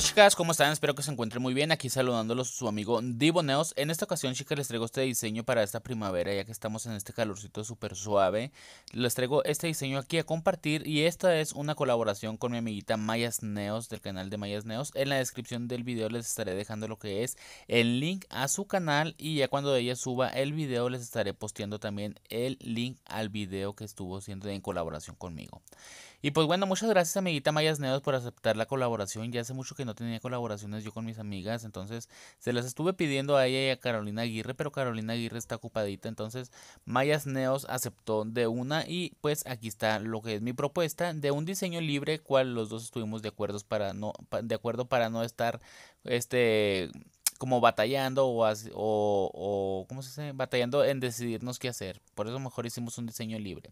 Hola chicas, ¿cómo están? Espero que se encuentren muy bien. Aquí saludándolos su amigo Diboneos. En esta ocasión, chicas, les traigo este diseño para esta primavera, ya que estamos en este calorcito súper suave. Les traigo este diseño aquí a compartir y esta es una colaboración con mi amiguita Mayas Neos del canal de Mayas Neos. En la descripción del video les estaré dejando lo que es el link a su canal y ya cuando ella suba el video les estaré posteando también el link al video que estuvo siendo en colaboración conmigo. Y pues bueno, muchas gracias amiguita Mayas Neos por aceptar la colaboración. Ya hace mucho que no tenía colaboraciones yo con mis amigas, entonces se las estuve pidiendo a ella y a Carolina Aguirre, pero Carolina Aguirre está ocupadita, entonces Mayas Neos aceptó de una y pues aquí está lo que es mi propuesta de un diseño libre cual los dos estuvimos de acuerdo para no de acuerdo para no estar este como batallando o, o, o, ¿cómo se dice? Batallando en decidirnos qué hacer. Por eso mejor hicimos un diseño libre.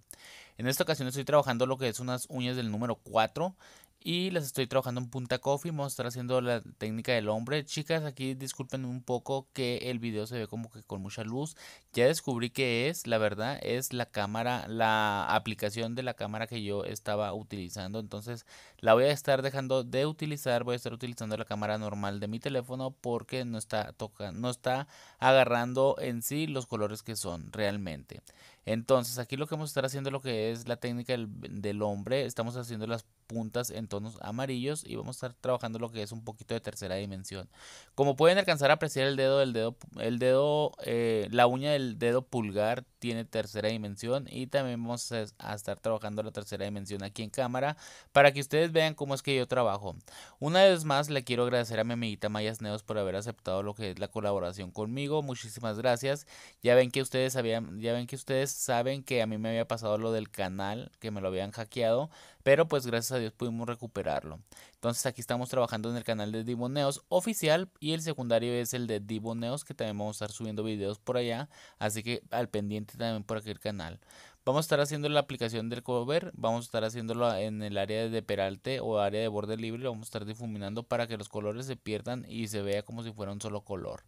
En esta ocasión estoy trabajando lo que es unas uñas del número 4 y las estoy trabajando en punta coffee. Vamos a estar haciendo la técnica del hombre. Chicas, aquí disculpen un poco que el video se ve como que con mucha luz. Ya descubrí que es, la verdad, es la cámara, la aplicación de la cámara que yo estaba utilizando. Entonces la voy a estar dejando de utilizar. Voy a estar utilizando la cámara normal de mi teléfono porque no está no está agarrando en sí los colores que son realmente. Entonces aquí lo que vamos a estar haciendo lo que es la técnica del hombre. Estamos haciendo las puntas en tonos amarillos y vamos a estar trabajando lo que es un poquito de tercera dimensión. Como pueden alcanzar a apreciar el dedo, el dedo, el dedo, eh, la uña del dedo pulgar tiene tercera dimensión y también vamos a estar trabajando la tercera dimensión aquí en cámara para que ustedes vean cómo es que yo trabajo. Una vez más le quiero agradecer a mi amiguita Mayas Neos por haber aceptado lo que es la colaboración conmigo. Muchísimas gracias. Ya ven que ustedes sabían, ya ven que ustedes saben que a mí me había pasado lo del canal, que me lo habían hackeado pero pues gracias a Dios pudimos recuperarlo. Entonces aquí estamos trabajando en el canal de Diboneos oficial y el secundario es el de Diboneos que también vamos a estar subiendo videos por allá, así que al pendiente también por aquel canal. Vamos a estar haciendo la aplicación del cover, vamos a estar haciéndolo en el área de peralte o área de borde libre, vamos a estar difuminando para que los colores se pierdan y se vea como si fuera un solo color.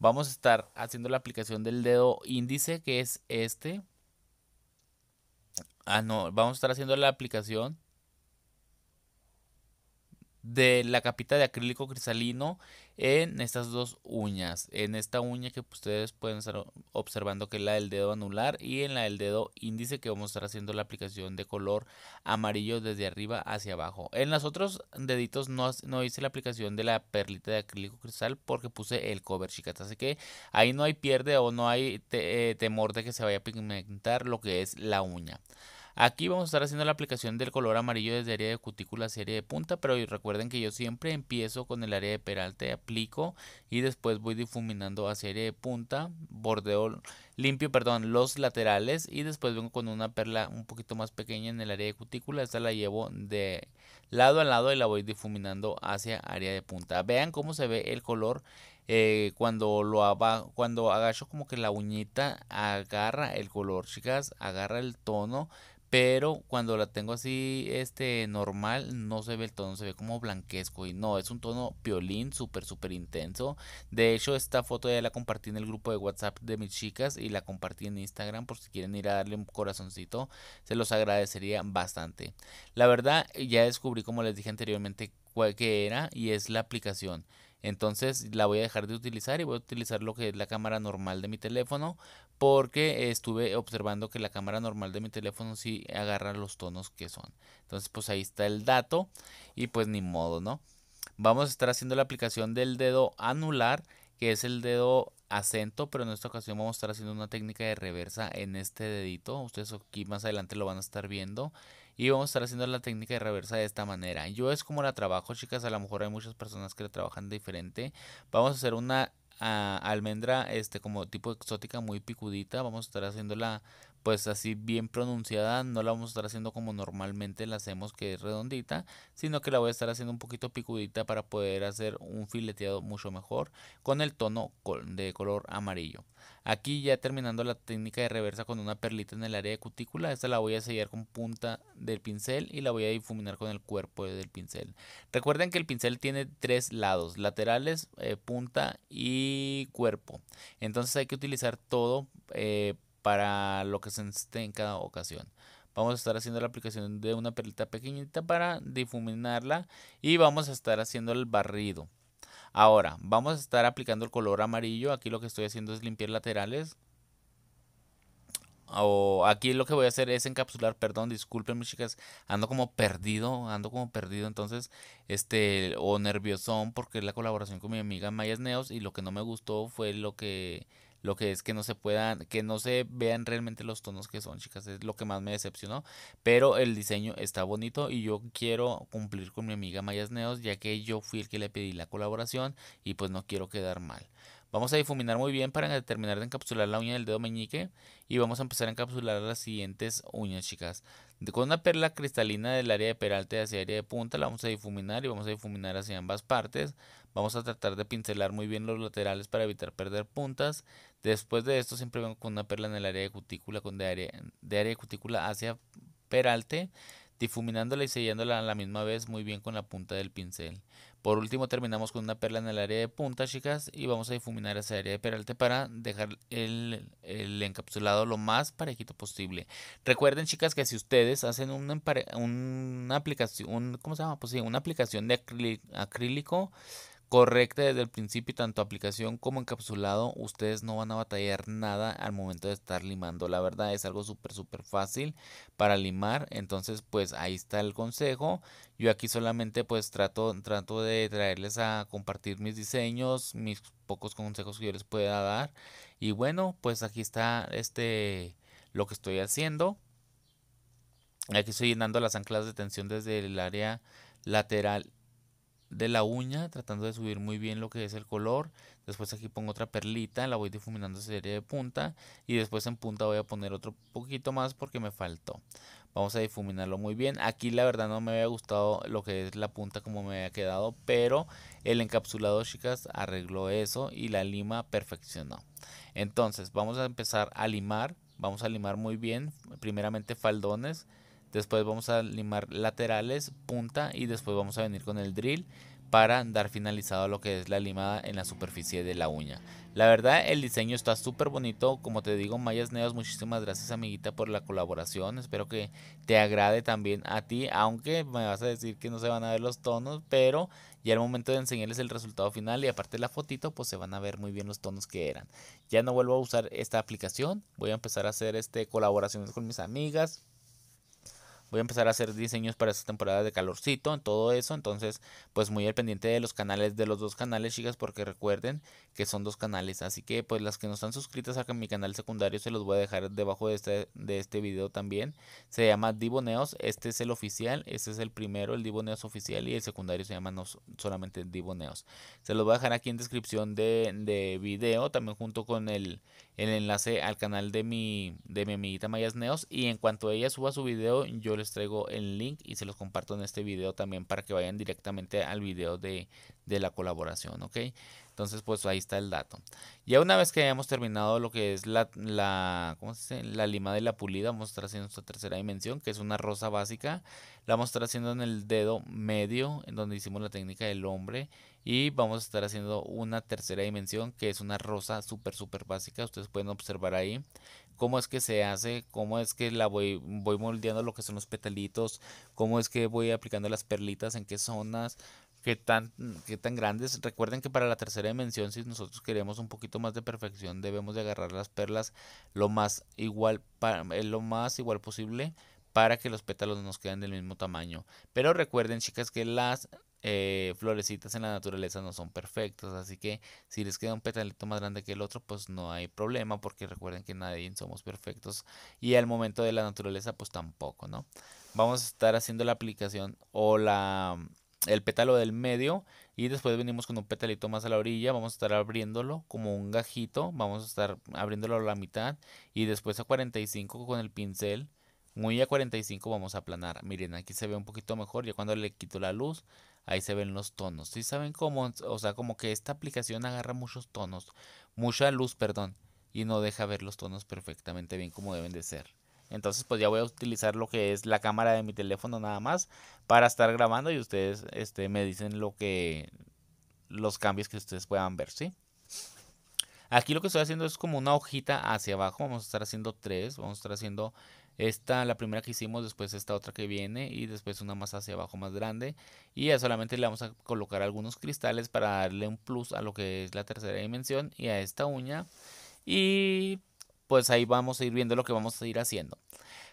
Vamos a estar haciendo la aplicación del dedo índice que es este Ah, no, vamos a estar haciendo la aplicación de la capita de acrílico cristalino en estas dos uñas. En esta uña que ustedes pueden estar observando que es la del dedo anular y en la del dedo índice que vamos a estar haciendo la aplicación de color amarillo desde arriba hacia abajo. En los otros deditos no, hice la aplicación de la perlita de acrílico cristal porque puse el cover chicas. Así que ahí no hay pierde o no hay eh, temor de que se vaya a pigmentar lo que es la uña. Aquí vamos a estar haciendo la aplicación del color amarillo desde área de cutícula hacia área de punta, pero recuerden que yo siempre empiezo con el área de peralte, aplico y después voy difuminando hacia área de punta, bordeo limpio, perdón, los laterales y después vengo con una perla un poquito más pequeña en el área de cutícula, esta la llevo de lado a lado y la voy difuminando hacia área de punta. Vean cómo se ve el color eh, cuando lo cuando agacho como que la uñita agarra el color, chicas, agarra el tono pero cuando la tengo así, este, normal, no se ve el tono, se ve como blanquesco. Y no, es un tono piolín, súper, súper intenso. De hecho, esta foto ya la compartí en el grupo de WhatsApp de mis chicas y la compartí en Instagram por si quieren ir a darle un corazoncito. Se los agradecería bastante. La verdad, ya descubrí, como les dije anteriormente, cuál que era y es la aplicación. Entonces la voy a dejar de utilizar y voy a utilizar lo que es la cámara normal de mi teléfono porque estuve observando que la cámara normal de mi teléfono sí agarra los tonos que son. Entonces pues ahí está el dato y pues ni modo, ¿no? Vamos a estar haciendo la aplicación del dedo anular que es el dedo acento, pero en esta ocasión vamos a estar haciendo una técnica de reversa en este dedito. Ustedes aquí más adelante lo van a estar viendo. Y vamos a estar haciendo la técnica de reversa de esta manera. Yo es como la trabajo, chicas. A lo mejor hay muchas personas que la trabajan diferente. Vamos a hacer una ah, almendra este como tipo exótica muy picudita. Vamos a estar haciéndola pues así bien pronunciada, no la vamos a estar haciendo como normalmente la hacemos que es redondita, sino que la voy a estar haciendo un poquito picudita para poder hacer un fileteado mucho mejor con el tono de color amarillo. Aquí ya terminando la técnica de reversa con una perlita en el área de cutícula, esta la voy a sellar con punta del pincel y la voy a difuminar con el cuerpo del pincel. Recuerden que el pincel tiene tres lados, laterales, eh, punta y cuerpo. Entonces hay que utilizar todo eh, para lo que se necesite en cada ocasión. Vamos a estar haciendo la aplicación de una perlita pequeñita para difuminarla y vamos a estar haciendo el barrido. Ahora, vamos a estar aplicando el color amarillo. Aquí lo que estoy haciendo es limpiar laterales. O aquí lo que voy a hacer es encapsular, perdón, disculpen mis chicas, ando como perdido, ando como perdido, entonces, este, o nerviosón porque es la colaboración con mi amiga Mayas Neos y lo que no me gustó fue lo que lo que es que no se puedan, que no se vean realmente los tonos que son, chicas, es lo que más me decepcionó, pero el diseño está bonito y yo quiero cumplir con mi amiga Mayas Neos, ya que yo fui el que le pedí la colaboración y pues no quiero quedar mal. Vamos a difuminar muy bien para terminar de encapsular la uña del dedo meñique y vamos a empezar a encapsular las siguientes uñas, chicas. Con una perla cristalina del área de peralte hacia área de punta la vamos a difuminar y vamos a difuminar hacia ambas partes. Vamos a tratar de pincelar muy bien los laterales para evitar perder puntas. Después de esto siempre vengo con una perla en el área de cutícula, con de área, de cutícula hacia peralte, difuminándola y sellándola a la misma vez muy bien con la punta del pincel. Por último terminamos con una perla en el área de punta, chicas, y vamos a difuminar esa área de peralte para dejar el, encapsulado lo más parejito posible. Recuerden, chicas, que si ustedes hacen una aplicación, ¿cómo se llama? Pues una aplicación de acrílico correcta desde el principio tanto aplicación como encapsulado, ustedes no van a batallar nada al momento de estar limando. La verdad es algo súper, súper fácil para limar. Entonces, pues ahí está el consejo. Yo aquí solamente pues trato, trato de traerles a compartir mis diseños, mis pocos consejos que yo les pueda dar. Y bueno, pues aquí está este lo que estoy haciendo. Aquí estoy llenando las anclas de tensión desde el área lateral de la uña, tratando de subir muy bien lo que es el color. Después aquí pongo otra perlita, la voy difuminando serie de punta. Y después en punta voy a poner otro poquito más porque me faltó. Vamos a difuminarlo muy bien. Aquí la verdad no me había gustado lo que es la punta como me había quedado. Pero el encapsulado, chicas, arregló eso y la lima perfeccionó. Entonces vamos a empezar a limar. Vamos a limar muy bien. Primeramente faldones. Después vamos a limar laterales, punta y después vamos a venir con el drill para dar finalizado lo que es la limada en la superficie de la uña. La verdad el diseño está súper bonito, como te digo Mayas Neos, muchísimas gracias amiguita por la colaboración, espero que te agrade también a ti, aunque me vas a decir que no se van a ver los tonos, pero ya el momento de enseñarles el resultado final y aparte la fotito, pues se van a ver muy bien los tonos que eran. Ya no vuelvo a usar esta aplicación, voy a empezar a hacer este, colaboraciones con mis amigas, Voy a empezar a hacer diseños para esta temporada de calorcito, en todo eso. Entonces, pues muy al pendiente de los canales, de los dos canales, chicas, porque recuerden que son dos canales. Así que, pues las que no están suscritas a mi canal secundario, se los voy a dejar debajo de este, de este video también. Se llama Diboneos, Este es el oficial. Este es el primero, el Diboneos oficial. Y el secundario se llama no solamente Diboneos, Se los voy a dejar aquí en descripción de, de video, también junto con el, el enlace al canal de mi, de mi amiguita Mayas Neos. Y en cuanto ella suba su video, yo les traigo el link y se los comparto en este video también para que vayan directamente al video de, la colaboración, ¿ok? Entonces, pues ahí está el dato. Ya una vez que hayamos terminado lo que es la, la, ¿cómo se la limada y la pulida, vamos a estar haciendo nuestra tercera dimensión, que es una rosa básica. La vamos a estar haciendo en el dedo medio, en donde hicimos la técnica del hombre. Y vamos a estar haciendo una tercera dimensión, que es una rosa súper, súper básica. Ustedes pueden observar ahí cómo es que se hace, cómo es que la voy, moldeando lo que son los petalitos, cómo es que voy aplicando las perlitas, en qué zonas, qué tan, qué tan grandes. Recuerden que para la tercera dimensión, si nosotros queremos un poquito más de perfección, debemos de agarrar las perlas lo más igual, eh, lo más igual posible para que los pétalos nos queden del mismo tamaño. Pero recuerden, chicas, que las eh, florecitas en la naturaleza no son perfectas, así que si les queda un petalito más grande que el otro, pues no hay problema, porque recuerden que nadie somos perfectos y al momento de la naturaleza, pues tampoco, ¿no? Vamos a estar haciendo la aplicación o la el pétalo del medio y después venimos con un petalito más a la orilla, vamos a estar abriéndolo como un gajito, vamos a estar abriéndolo a la mitad y después a 45 con el pincel, muy a 45 vamos a aplanar, miren aquí se ve un poquito mejor, ya cuando le quito la luz ahí se ven los tonos. ¿Sí saben cómo? O sea, como que esta aplicación agarra muchos tonos, mucha luz, perdón, y no deja ver los tonos perfectamente bien como deben de ser. Entonces, pues ya voy a utilizar lo que es la cámara de mi teléfono nada más para estar grabando y ustedes este, me dicen lo que los cambios que ustedes puedan ver, ¿sí? Aquí lo que estoy haciendo es como una hojita hacia abajo, vamos a estar haciendo tres, vamos a estar haciendo esta, la primera que hicimos, después esta otra que viene y después una más hacia abajo más grande. Y ya solamente le vamos a colocar algunos cristales para darle un plus a lo que es la tercera dimensión y a esta uña. Y pues ahí vamos a ir viendo lo que vamos a ir haciendo.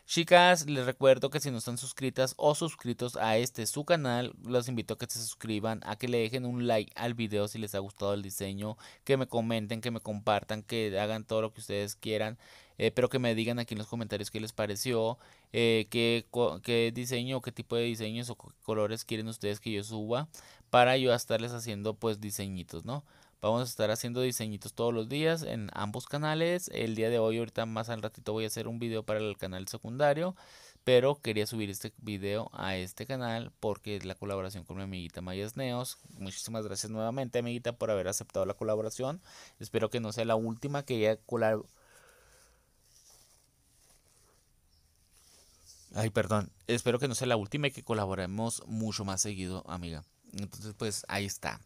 Chicas, les recuerdo que si no están suscritas o suscritos a este su canal, los invito a que se suscriban, a que le dejen un like al video si les ha gustado el diseño, que me comenten, que me compartan, que hagan todo lo que ustedes quieran. Eh, pero que me digan aquí en los comentarios qué les pareció, eh, qué, qué, diseño, qué tipo de diseños o colores quieren ustedes que yo suba para yo estarles haciendo pues diseñitos, ¿no? Vamos a estar haciendo diseñitos todos los días en ambos canales. El día de hoy, ahorita más al ratito voy a hacer un video para el canal secundario. Pero quería subir este video a este canal porque es la colaboración con mi amiguita Mayas Neos. Muchísimas gracias nuevamente, amiguita, por haber aceptado la colaboración. Espero que no sea la última que haya Ay, perdón. Espero que no sea la última y que colaboremos mucho más seguido, amiga. Entonces, pues ahí está.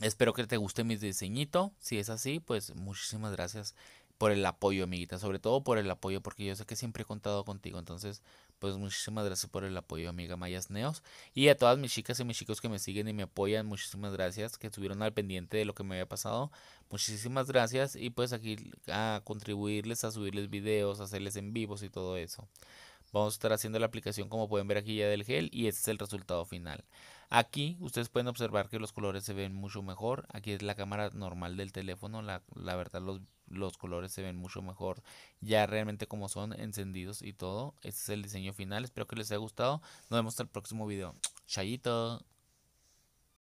Espero que te guste mi diseñito. Si es así, pues muchísimas gracias por el apoyo, amiguita. Sobre todo por el apoyo, porque yo sé que siempre he contado contigo. Entonces, pues muchísimas gracias por el apoyo, amiga Mayas Neos. Y a todas mis chicas y mis chicos que me siguen y me apoyan, muchísimas gracias, que estuvieron al pendiente de lo que me había pasado. Muchísimas gracias. Y pues aquí a contribuirles, a subirles videos, hacerles en vivos y todo eso. Vamos a estar haciendo la aplicación como pueden ver aquí ya del gel y este es el resultado final. Aquí ustedes pueden observar que los colores se ven mucho mejor. Aquí es la cámara normal del teléfono. La, verdad los, los, colores se ven mucho mejor ya realmente como son encendidos y todo. Este es el diseño final. Espero que les haya gustado. Nos vemos hasta el próximo video. Chayito.